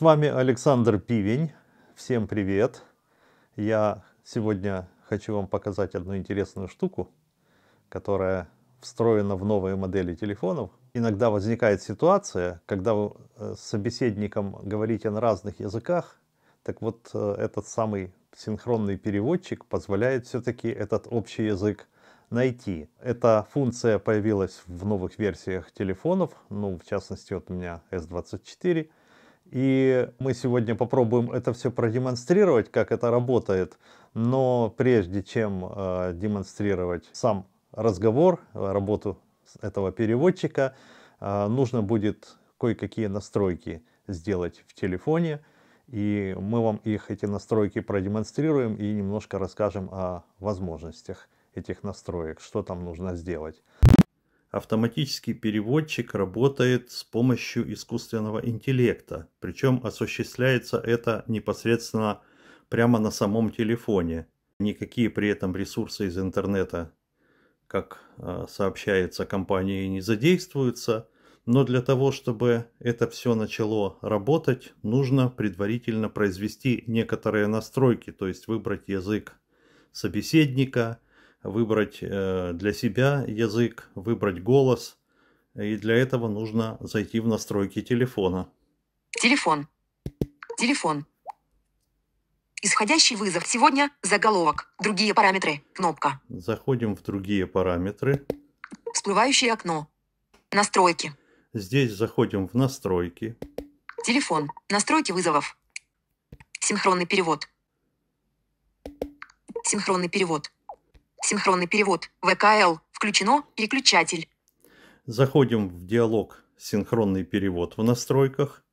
С вами Александр Пивень. Всем привет! Я сегодня хочу вам показать одну интересную штуку, которая встроена в новые модели телефонов. Иногда возникает ситуация, когда вы э, с собеседником говорите на разных языках, так вот э, этот самый синхронный переводчик позволяет все-таки этот общий язык найти. Эта функция появилась в новых версиях телефонов, ну, в частности, вот у меня S24, и мы сегодня попробуем это все продемонстрировать, как это работает. Но прежде чем э, демонстрировать сам разговор, работу этого переводчика, э, нужно будет кое-какие настройки сделать в телефоне. И мы вам их, эти настройки продемонстрируем и немножко расскажем о возможностях этих настроек, что там нужно сделать автоматический переводчик работает с помощью искусственного интеллекта, причем осуществляется это непосредственно прямо на самом телефоне. Никакие при этом ресурсы из интернета, как а, сообщается компании не задействуются. Но для того, чтобы это все начало работать, нужно предварительно произвести некоторые настройки, то есть выбрать язык собеседника – выбрать э, для себя язык, выбрать голос. И для этого нужно зайти в настройки телефона. Телефон. Телефон. Исходящий вызов. Сегодня заголовок. Другие параметры. Кнопка. Заходим в другие параметры. Всплывающее окно. Настройки. Здесь заходим в настройки. Телефон. Настройки вызовов. Синхронный перевод. Синхронный перевод. Синхронный перевод. ВКЛ. Включено. Переключатель. Заходим в диалог «Синхронный перевод» в настройках.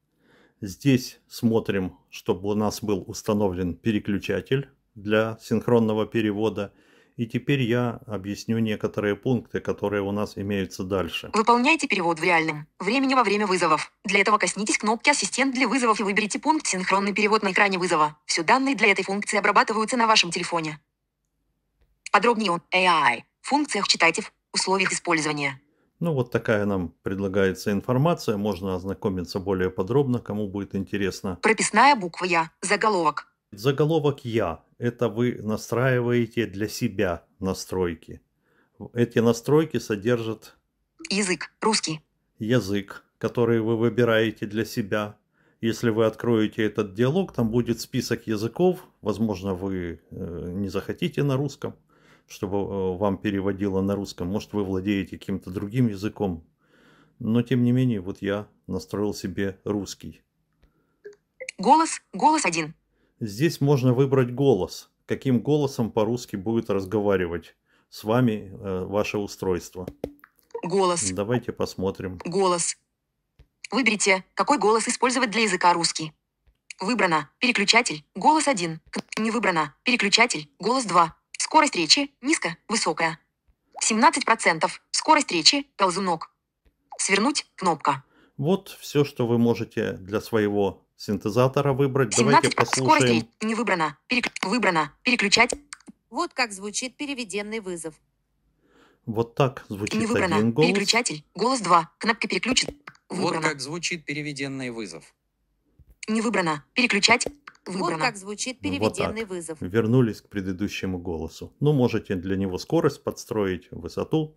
Здесь смотрим, чтобы у нас был установлен переключатель для синхронного перевода. И теперь я объясню некоторые пункты, которые у нас имеются дальше. Выполняйте перевод в реальном времени во время вызовов. Для этого коснитесь кнопки «Ассистент для вызовов» и выберите пункт «Синхронный перевод» на экране вызова. Все данные для этой функции обрабатываются на вашем телефоне. Подробнее о AI, функциях читайте в условиях использования. Ну вот такая нам предлагается информация, можно ознакомиться более подробно, кому будет интересно. Прописная буква Я, заголовок. Заголовок Я – это вы настраиваете для себя настройки. Эти настройки содержат… Язык, русский. Язык, который вы выбираете для себя. Если вы откроете этот диалог, там будет список языков. Возможно, вы э, не захотите на русском чтобы э, вам переводило на русском. Может, вы владеете каким-то другим языком. Но, тем не менее, вот я настроил себе русский. Голос, голос один. Здесь можно выбрать голос. Каким голосом по-русски будет разговаривать с вами э, ваше устройство. Голос. Давайте посмотрим. Голос. Выберите, какой голос использовать для языка русский. Выбрано. Переключатель. Голос один. Не выбрано. Переключатель. Голос два. Скорость речи – низко, высокая. 17%. Скорость речи – ползунок. Свернуть – кнопка. Вот все, что вы можете для своего синтезатора выбрать. 17, Давайте послушаем. Скорость не выбрана. Перек... Выбрана. Переключать. Вот как звучит переведенный вызов. Вот так звучит не выбрано. один голос. Переключатель. Голос 2. Кнопка переключит выбрана. Вот как звучит переведенный вызов. Не выбрано. Переключать. Выбрано. Вот как звучит ну, переведенный вот вызов. Вернулись к предыдущему голосу. Ну, можете для него скорость подстроить, высоту.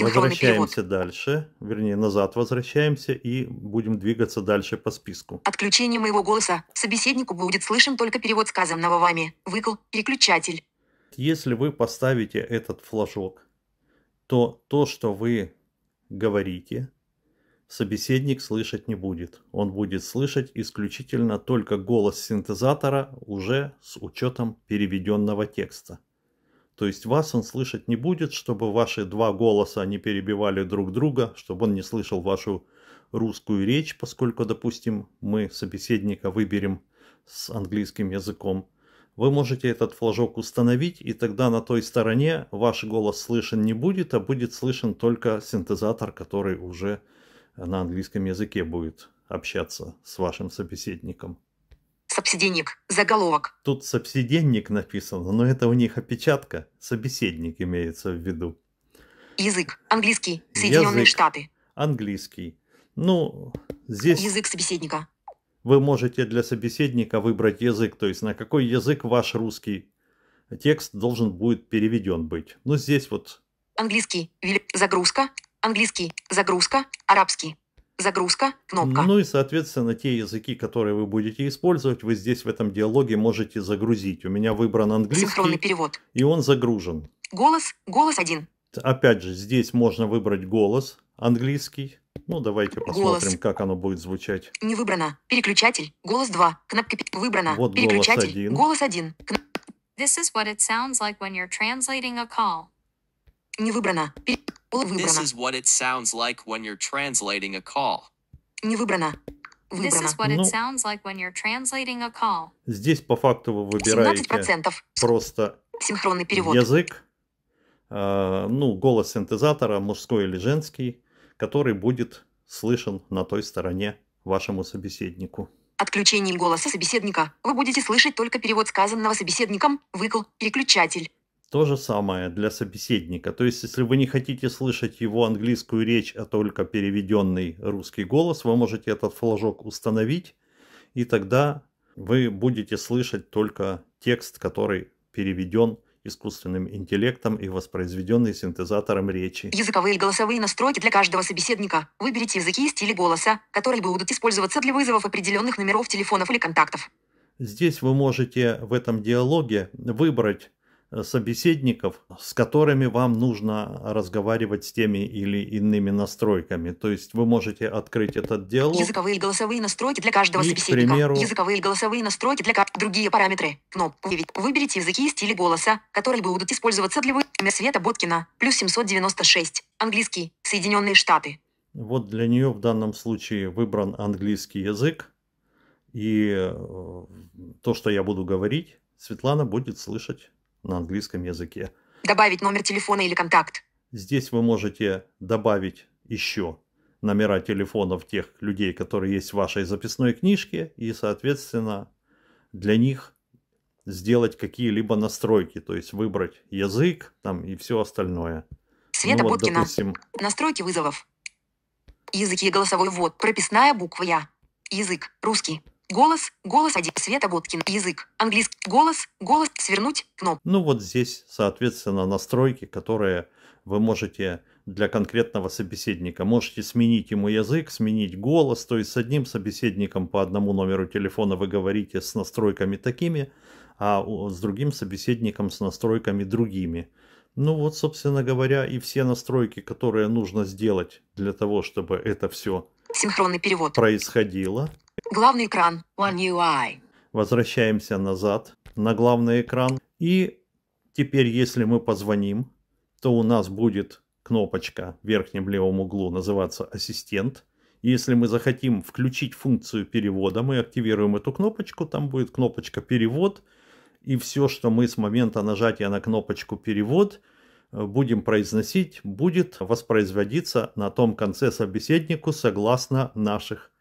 Возвращаемся перевод. дальше, вернее назад возвращаемся и будем двигаться дальше по списку. Отключение моего голоса. Собеседнику будет слышен только перевод сказанного вами. Выкл, переключатель. Если вы поставите этот флажок, то то, что вы говорите, собеседник слышать не будет. Он будет слышать исключительно только голос синтезатора уже с учетом переведенного текста. То есть вас он слышать не будет, чтобы ваши два голоса не перебивали друг друга, чтобы он не слышал вашу русскую речь, поскольку, допустим, мы собеседника выберем с английским языком. Вы можете этот флажок установить, и тогда на той стороне ваш голос слышен не будет, а будет слышен только синтезатор, который уже на английском языке будет общаться с вашим собеседником. Собеседник. Заголовок. Тут собеседник написано, но это у них опечатка. Собеседник имеется в виду. Язык. Английский. Соединенные Язык. Штаты. Английский. Ну, здесь... Язык собеседника. Вы можете для собеседника выбрать язык, то есть на какой язык ваш русский текст должен будет переведен быть. Ну, здесь вот... Английский. Загрузка. Английский. Загрузка. Арабский. Загрузка. Кнопка. Ну и, соответственно, те языки, которые вы будете использовать, вы здесь в этом диалоге можете загрузить. У меня выбран английский. Синхронный перевод. И он загружен. Голос. Голос один. Опять же, здесь можно выбрать голос английский. Ну, давайте посмотрим, голос. как оно будет звучать. Не выбрано. Переключатель. Голос 2. Кнопка выбрана. Вот Переключатель. Голос 1. Голос 1. Кноп... This is what it sounds like when you're translating a call. Не выбрано. Пере... Пол This is what it sounds like when you're translating a call. Не выбрано. This is what it ну, sounds like when you're translating a call. Здесь по факту вы выбираете 17%. просто Синхронный перевод. язык, э, ну, голос синтезатора, мужской или женский, который будет слышен на той стороне вашему собеседнику. Отключением голоса собеседника вы будете слышать только перевод сказанного собеседником, выкл, переключатель то же самое для собеседника. То есть, если вы не хотите слышать его английскую речь, а только переведенный русский голос, вы можете этот флажок установить, и тогда вы будете слышать только текст, который переведен искусственным интеллектом и воспроизведенный синтезатором речи. Языковые и голосовые настройки для каждого собеседника. Выберите языки и стили голоса, которые будут использоваться для вызовов определенных номеров телефонов или контактов. Здесь вы можете в этом диалоге выбрать собеседников, с которыми вам нужно разговаривать с теми или иными настройками. То есть вы можете открыть этот диалог. Языковые и голосовые настройки для каждого и, собеседника. К примеру, Языковые и голосовые настройки для каждого. Другие параметры. Кноп. Выберите языки и стили голоса, которые будут использоваться для выбора Света Боткина. Плюс 796. Английский. Соединенные Штаты. Вот для нее в данном случае выбран английский язык. И э, то, что я буду говорить, Светлана будет слышать на английском языке. Добавить номер телефона или контакт. Здесь вы можете добавить еще номера телефонов тех людей, которые есть в вашей записной книжке, и, соответственно, для них сделать какие-либо настройки, то есть выбрать язык там и все остальное. Света ну, вот, Боткина. Допустим... Настройки вызовов. Языки голосовой ввод. Прописная буква Я. Язык. Русский. Голос, голос один, Света Боткин, язык, английский, голос, голос, свернуть, кнопку. Ну вот здесь, соответственно, настройки, которые вы можете для конкретного собеседника. Можете сменить ему язык, сменить голос, то есть с одним собеседником по одному номеру телефона вы говорите с настройками такими, а с другим собеседником с настройками другими. Ну вот, собственно говоря, и все настройки, которые нужно сделать для того, чтобы это все Синхронный перевод. происходило. Главный экран. One UI. Возвращаемся назад на главный экран. И теперь, если мы позвоним, то у нас будет кнопочка в верхнем левом углу называться «Ассистент». Если мы захотим включить функцию перевода, мы активируем эту кнопочку, там будет кнопочка «Перевод», и все, что мы с момента нажатия на кнопочку «Перевод» будем произносить, будет воспроизводиться на том конце собеседнику согласно наших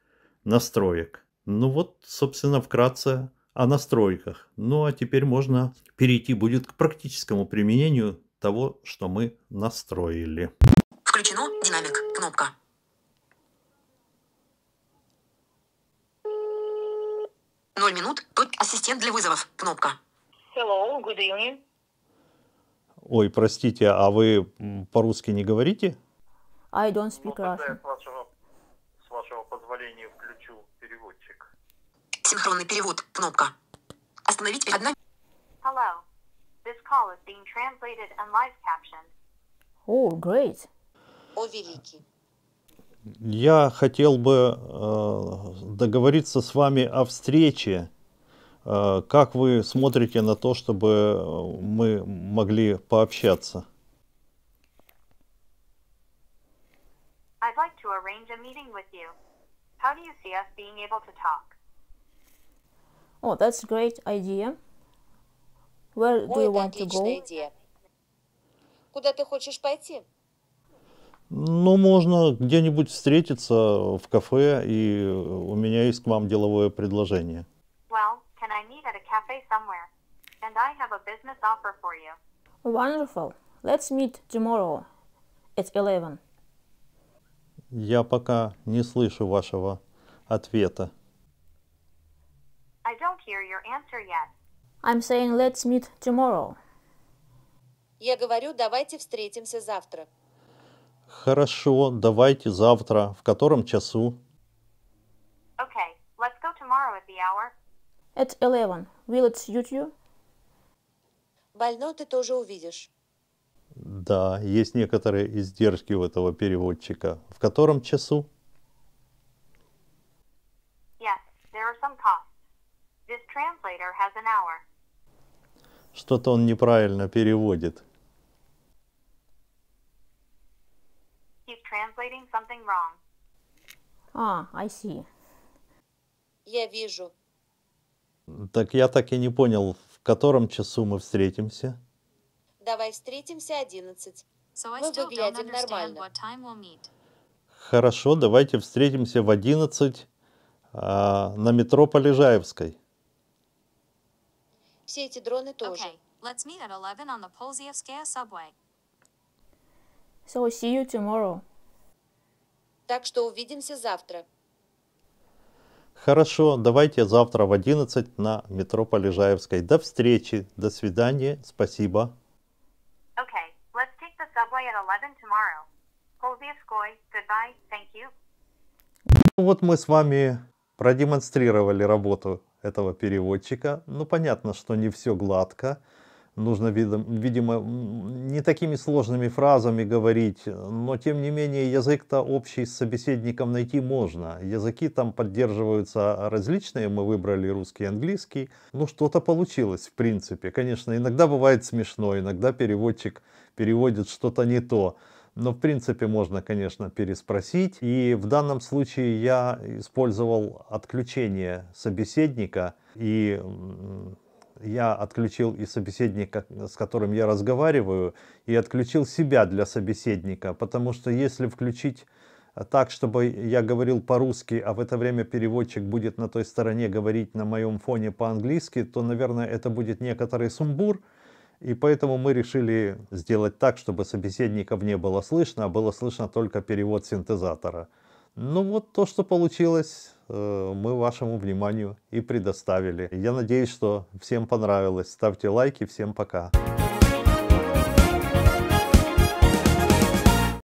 настроек. Ну вот, собственно, вкратце о настройках. Ну а теперь можно перейти будет к практическому применению того, что мы настроили. Включено динамик, кнопка. Ноль минут, Тут ассистент для вызовов, кнопка. Hello, good evening. Ой, простите, а вы по-русски не говорите? I don't speak Russian с вашего позволения, включу переводчик. Синхронный перевод. Кнопка. Остановить перед одна. Hello. This call is being translated and live captioned. Oh, great. О, великий. Я хотел бы э, договориться с вами о встрече. Э, как вы смотрите на то, чтобы э, мы могли пообщаться? meeting with you. How do you see us being able to talk? Oh, that's a great idea. Where do you want to go? Идея. Куда ты хочешь пойти? Ну, можно где-нибудь встретиться в кафе, и у меня есть к вам деловое предложение. Well, can I meet at a cafe somewhere? And I have a business offer for you. Wonderful. Let's meet tomorrow at 11. Я пока не слышу вашего ответа. I don't hear your answer yet. I'm saying let's meet tomorrow. Я говорю, давайте встретимся завтра. Хорошо, давайте завтра. В котором часу? Okay, let's go tomorrow at the hour. At 11. Will it suit you? Больно ты тоже увидишь. Да, есть некоторые издержки у этого переводчика. В котором часу? Что-то он неправильно переводит. He's translating something wrong. А, I see. Я вижу. Так я так и не понял, в котором часу мы встретимся? Давай встретимся одиннадцать. Мы выглядим нормально. Хорошо, давайте встретимся в одиннадцать а, на метро Полежаевской. Все эти дроны тоже. Okay. Let's meet at 11 on the Polzhevskaya subway. So see you tomorrow. Так что увидимся завтра. Хорошо, давайте завтра в 11 на метро Полежаевской. До встречи, до свидания, спасибо. 11 tomorrow. Полдевской. Goodbye. Thank you. Ну вот мы с вами продемонстрировали работу этого переводчика. Ну понятно, что не все гладко нужно, видимо, не такими сложными фразами говорить, но тем не менее язык-то общий с собеседником найти можно. Языки там поддерживаются а различные, мы выбрали русский и английский. Ну что-то получилось, в принципе. Конечно, иногда бывает смешно, иногда переводчик переводит что-то не то. Но, в принципе, можно, конечно, переспросить. И в данном случае я использовал отключение собеседника и я отключил и собеседника, с которым я разговариваю, и отключил себя для собеседника, потому что если включить э, так, чтобы я говорил по-русски, а в это время переводчик будет на той стороне говорить на моем фоне по-английски, то, наверное, это будет некоторый сумбур. И поэтому мы решили сделать так, чтобы собеседников не было слышно, а было слышно только перевод синтезатора. Ну вот то, что получилось. Э, мы вашему вниманию и предоставили. Я надеюсь, что всем понравилось. Ставьте лайки, всем пока.